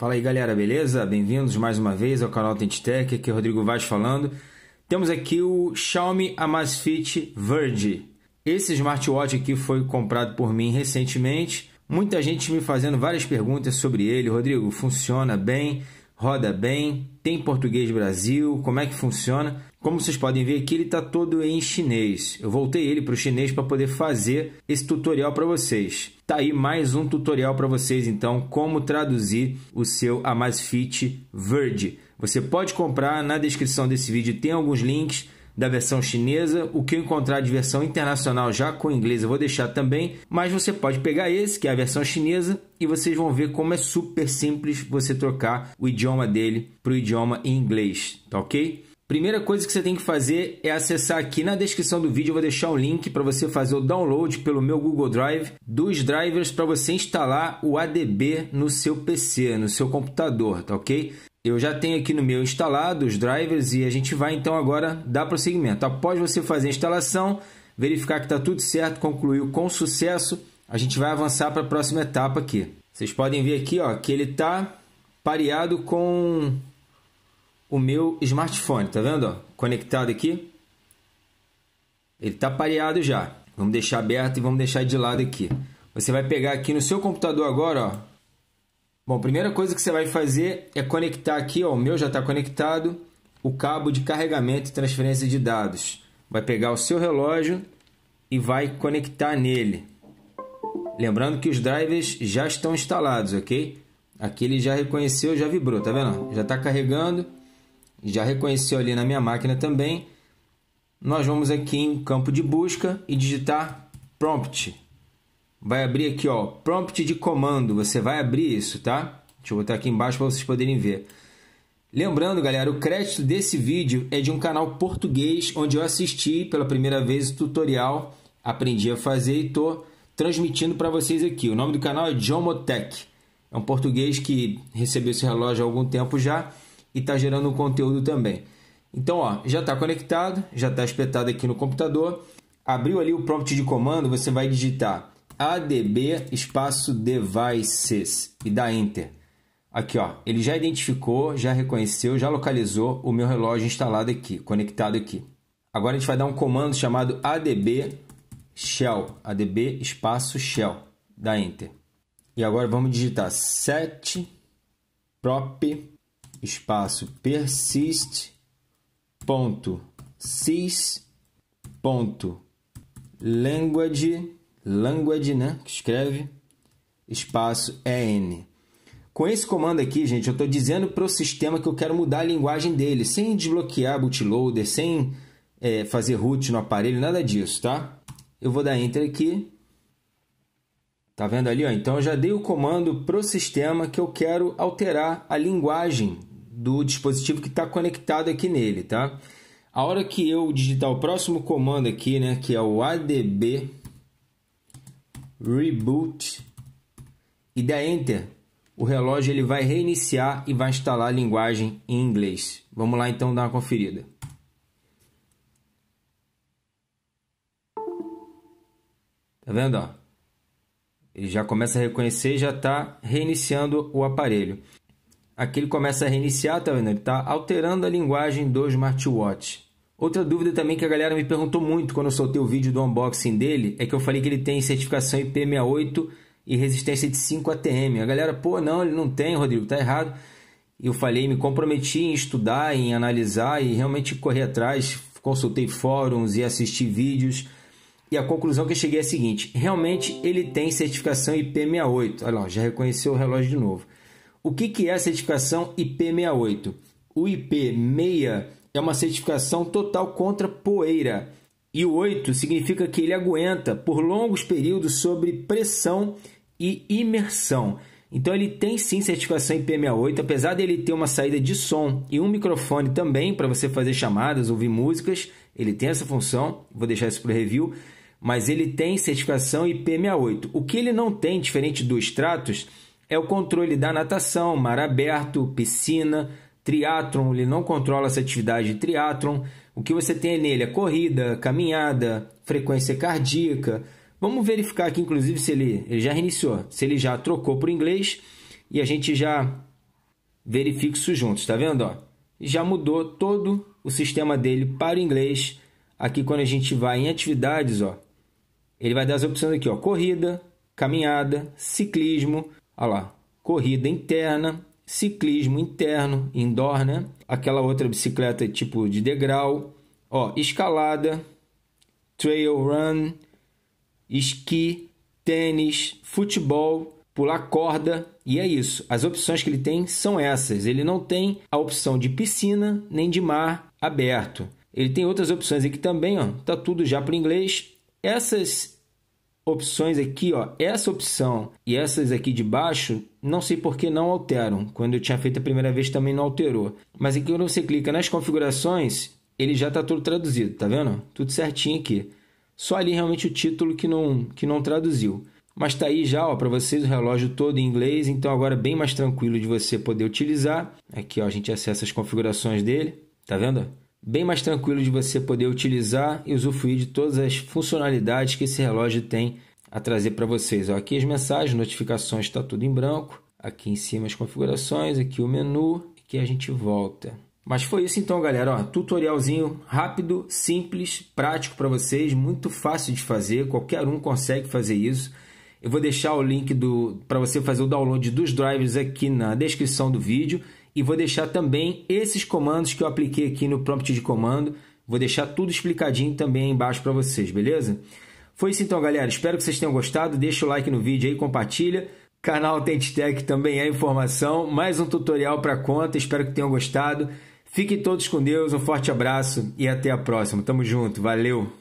Fala aí galera, beleza? Bem-vindos mais uma vez ao canal Tech, aqui é Rodrigo Vaz falando. Temos aqui o Xiaomi Amazfit Verde. Esse smartwatch aqui foi comprado por mim recentemente. Muita gente me fazendo várias perguntas sobre ele. Rodrigo, funciona bem? Roda bem? tem português Brasil, como é que funciona. Como vocês podem ver aqui, ele está todo em chinês. Eu voltei ele para o chinês para poder fazer esse tutorial para vocês. Tá aí mais um tutorial para vocês, então, como traduzir o seu Amazfit Verde. Você pode comprar, na descrição desse vídeo tem alguns links da versão chinesa, o que eu encontrar de versão internacional já com inglês eu vou deixar também, mas você pode pegar esse, que é a versão chinesa, e vocês vão ver como é super simples você trocar o idioma dele para o idioma em inglês, tá ok? Primeira coisa que você tem que fazer é acessar aqui na descrição do vídeo, eu vou deixar um link para você fazer o download pelo meu Google Drive dos drivers para você instalar o ADB no seu PC, no seu computador, tá ok? Eu já tenho aqui no meu instalado os drivers e a gente vai então agora dar prosseguimento. Após você fazer a instalação, verificar que está tudo certo, concluiu com sucesso, a gente vai avançar para a próxima etapa aqui. Vocês podem ver aqui ó, que ele está pareado com o meu smartphone, tá vendo? Ó? Conectado aqui. Ele está pareado já. Vamos deixar aberto e vamos deixar de lado aqui. Você vai pegar aqui no seu computador agora, ó, Bom, primeira coisa que você vai fazer é conectar aqui, ó, o meu já está conectado, o cabo de carregamento e transferência de dados. Vai pegar o seu relógio e vai conectar nele. Lembrando que os drivers já estão instalados, ok? Aqui ele já reconheceu, já vibrou, tá vendo? Já está carregando, já reconheceu ali na minha máquina também. Nós vamos aqui em campo de busca e digitar prompt, vai abrir aqui, ó, prompt de comando. Você vai abrir isso, tá? Deixa eu botar aqui embaixo para vocês poderem ver. Lembrando, galera, o crédito desse vídeo é de um canal português onde eu assisti pela primeira vez o tutorial, aprendi a fazer e tô transmitindo para vocês aqui. O nome do canal é Jomotec. É um português que recebeu esse relógio há algum tempo já e está gerando um conteúdo também. Então, ó, já está conectado, já está espetado aqui no computador. Abriu ali o prompt de comando, você vai digitar adb espaço devices e dá enter. Aqui, ó, ele já identificou, já reconheceu, já localizou o meu relógio instalado aqui, conectado aqui. Agora a gente vai dar um comando chamado adb shell, adb espaço shell, dá enter. E agora vamos digitar set prop espaço persist ponto sys ponto language language, né? Que escreve espaço en. É Com esse comando aqui, gente, eu estou dizendo para o sistema que eu quero mudar a linguagem dele, sem desbloquear bootloader, sem é, fazer root no aparelho, nada disso, tá? Eu vou dar enter aqui. Tá vendo ali? Ó? Então eu já dei o comando para o sistema que eu quero alterar a linguagem do dispositivo que está conectado aqui nele, tá? A hora que eu digitar o próximo comando aqui, né, que é o adb Reboot e der Enter, o relógio ele vai reiniciar e vai instalar a linguagem em inglês. Vamos lá então dar uma conferida. Tá vendo? Ó? Ele já começa a reconhecer, já está reiniciando o aparelho. Aqui ele começa a reiniciar, tá vendo? Ele está alterando a linguagem do smartwatch. Outra dúvida também que a galera me perguntou muito quando eu soltei o vídeo do unboxing dele é que eu falei que ele tem certificação IP68 e resistência de 5 ATM. A galera, pô, não, ele não tem, Rodrigo, tá errado. Eu falei, me comprometi em estudar, em analisar e realmente correr atrás, consultei fóruns e assisti vídeos. E a conclusão que eu cheguei é a seguinte: realmente ele tem certificação IP68. Olha lá, já reconheceu o relógio de novo. O que, que é a certificação IP68? O IP 68 é uma certificação total contra poeira. E o 8 significa que ele aguenta por longos períodos sobre pressão e imersão. Então ele tem sim certificação IP68, apesar dele ter uma saída de som e um microfone também para você fazer chamadas, ouvir músicas, ele tem essa função, vou deixar isso para review, mas ele tem certificação IP68. O que ele não tem, diferente do Stratos, é o controle da natação, mar aberto, piscina, triatlon, ele não controla essa atividade de triatlon. O que você tem nele é corrida, caminhada, frequência cardíaca. Vamos verificar aqui, inclusive, se ele, ele já reiniciou, se ele já trocou para inglês e a gente já verifica isso juntos, tá vendo? Ó, já mudou todo o sistema dele para o inglês. Aqui quando a gente vai em atividades, ó, ele vai dar as opções aqui, ó, corrida, caminhada, ciclismo, olha lá, corrida interna, ciclismo interno, indoor, né? Aquela outra bicicleta tipo de degrau, ó, escalada, trail run, esqui, tênis, futebol, pular corda e é isso. As opções que ele tem são essas. Ele não tem a opção de piscina nem de mar aberto. Ele tem outras opções aqui também, ó. Tá tudo já para inglês. Essas opções aqui, ó, essa opção e essas aqui de baixo não sei por que não alteram. Quando eu tinha feito a primeira vez também não alterou. Mas aqui quando você clica nas configurações, ele já está tudo traduzido, tá vendo? Tudo certinho aqui. Só ali realmente o título que não, que não traduziu. Mas tá aí já ó, para vocês o relógio todo em inglês, então agora é bem mais tranquilo de você poder utilizar. Aqui ó, a gente acessa as configurações dele, tá vendo? Bem mais tranquilo de você poder utilizar e usufruir de todas as funcionalidades que esse relógio tem a trazer para vocês. Ó, aqui as mensagens, notificações está tudo em branco. Aqui em cima as configurações, aqui o menu, que a gente volta. Mas foi isso então, galera. Ó, tutorialzinho rápido, simples, prático para vocês, muito fácil de fazer, qualquer um consegue fazer isso. Eu vou deixar o link para você fazer o download dos drivers aqui na descrição do vídeo e vou deixar também esses comandos que eu apliquei aqui no prompt de comando. Vou deixar tudo explicadinho também embaixo para vocês, beleza? Foi isso então, galera. Espero que vocês tenham gostado. Deixa o like no vídeo aí, compartilha. Canal Tech também é informação. Mais um tutorial para conta. Espero que tenham gostado. Fiquem todos com Deus. Um forte abraço e até a próxima. Tamo junto. Valeu!